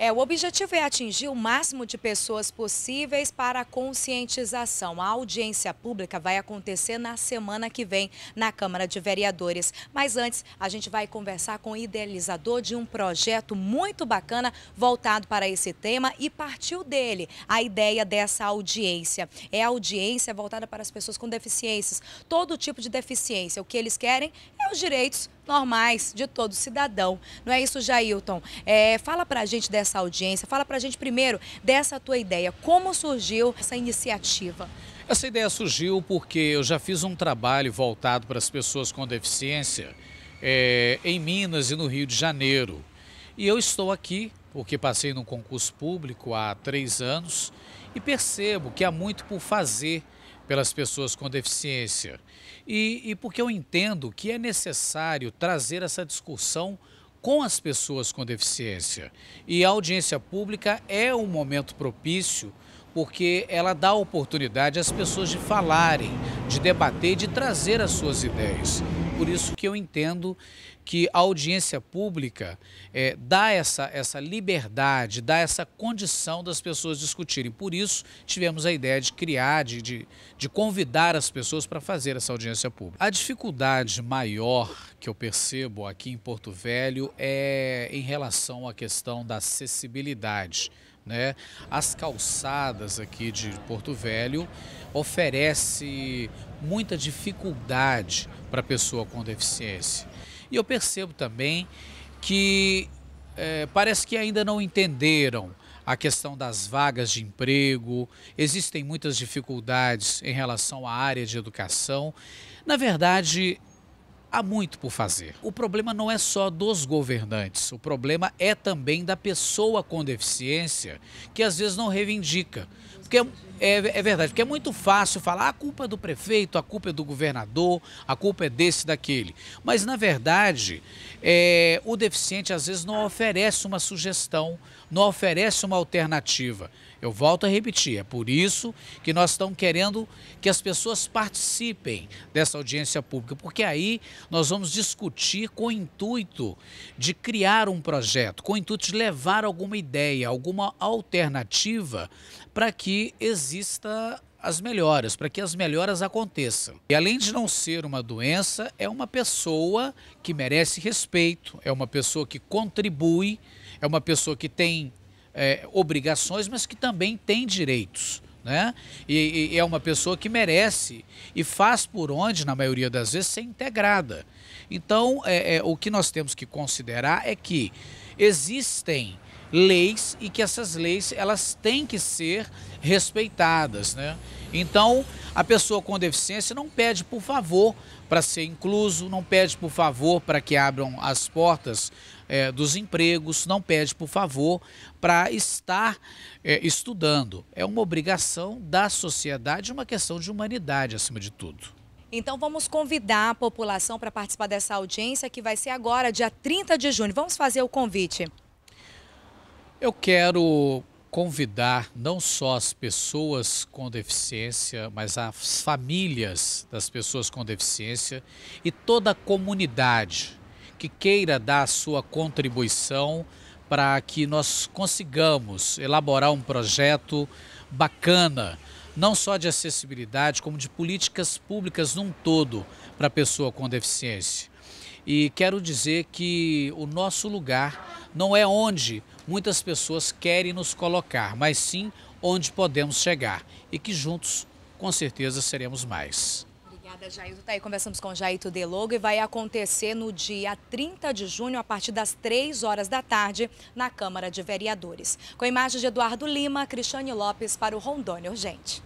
É, o objetivo é atingir o máximo de pessoas possíveis para a conscientização. A audiência pública vai acontecer na semana que vem na Câmara de Vereadores. Mas antes, a gente vai conversar com o idealizador de um projeto muito bacana voltado para esse tema e partiu dele a ideia dessa audiência. É audiência voltada para as pessoas com deficiências, todo tipo de deficiência. O que eles querem é os direitos normais de todo cidadão. Não é isso, Jailton? É, fala para a gente dessa essa audiência. Fala para a gente primeiro dessa tua ideia. Como surgiu essa iniciativa? Essa ideia surgiu porque eu já fiz um trabalho voltado para as pessoas com deficiência é, em Minas e no Rio de Janeiro. E eu estou aqui porque passei num concurso público há três anos e percebo que há muito por fazer pelas pessoas com deficiência. E, e porque eu entendo que é necessário trazer essa discussão com as pessoas com deficiência. E a audiência pública é um momento propício porque ela dá oportunidade às pessoas de falarem, de debater, de trazer as suas ideias. Por isso que eu entendo que a audiência pública é, dá essa, essa liberdade, dá essa condição das pessoas discutirem. Por isso tivemos a ideia de criar, de, de, de convidar as pessoas para fazer essa audiência pública. A dificuldade maior que eu percebo aqui em Porto Velho é em relação à questão da acessibilidade. Né? As calçadas aqui de Porto Velho oferece muita dificuldade para a pessoa com deficiência. E eu percebo também que é, parece que ainda não entenderam a questão das vagas de emprego, existem muitas dificuldades em relação à área de educação. Na verdade, há muito por fazer. O problema não é só dos governantes, o problema é também da pessoa com deficiência que às vezes não reivindica. Porque é, é, é, verdade, porque é muito fácil falar ah, a culpa é do prefeito, a culpa é do governador, a culpa é desse, daquele. Mas, na verdade, é, o deficiente às vezes não oferece uma sugestão, não oferece uma alternativa. Eu volto a repetir, é por isso que nós estamos querendo que as pessoas participem dessa audiência pública, porque aí nós vamos discutir com o intuito de criar um projeto, com o intuito de levar alguma ideia, alguma alternativa para que exista as melhoras, para que as melhoras aconteçam. E além de não ser uma doença, é uma pessoa que merece respeito, é uma pessoa que contribui, é uma pessoa que tem é, obrigações, mas que também tem direitos. Né? E, e, é uma pessoa que merece e faz por onde, na maioria das vezes, ser integrada. Então, é, é, o que nós temos que considerar é que existem leis e que essas leis elas têm que ser respeitadas, né? Então, a pessoa com deficiência não pede por favor para ser incluso, não pede por favor para que abram as portas é, dos empregos, não pede por favor para estar é, estudando. É uma obrigação da sociedade, uma questão de humanidade acima de tudo. Então vamos convidar a população para participar dessa audiência que vai ser agora, dia 30 de junho. Vamos fazer o convite. Eu quero convidar não só as pessoas com deficiência, mas as famílias das pessoas com deficiência e toda a comunidade que queira dar a sua contribuição para que nós consigamos elaborar um projeto bacana, não só de acessibilidade, como de políticas públicas num todo para a pessoa com deficiência. E quero dizer que o nosso lugar não é onde muitas pessoas querem nos colocar, mas sim onde podemos chegar e que juntos, com certeza, seremos mais. Obrigada, Jair. Tá aí, conversamos com Jair Delogo e vai acontecer no dia 30 de junho, a partir das 3 horas da tarde, na Câmara de Vereadores. Com imagens de Eduardo Lima, Cristiane Lopes para o Rondônia Urgente.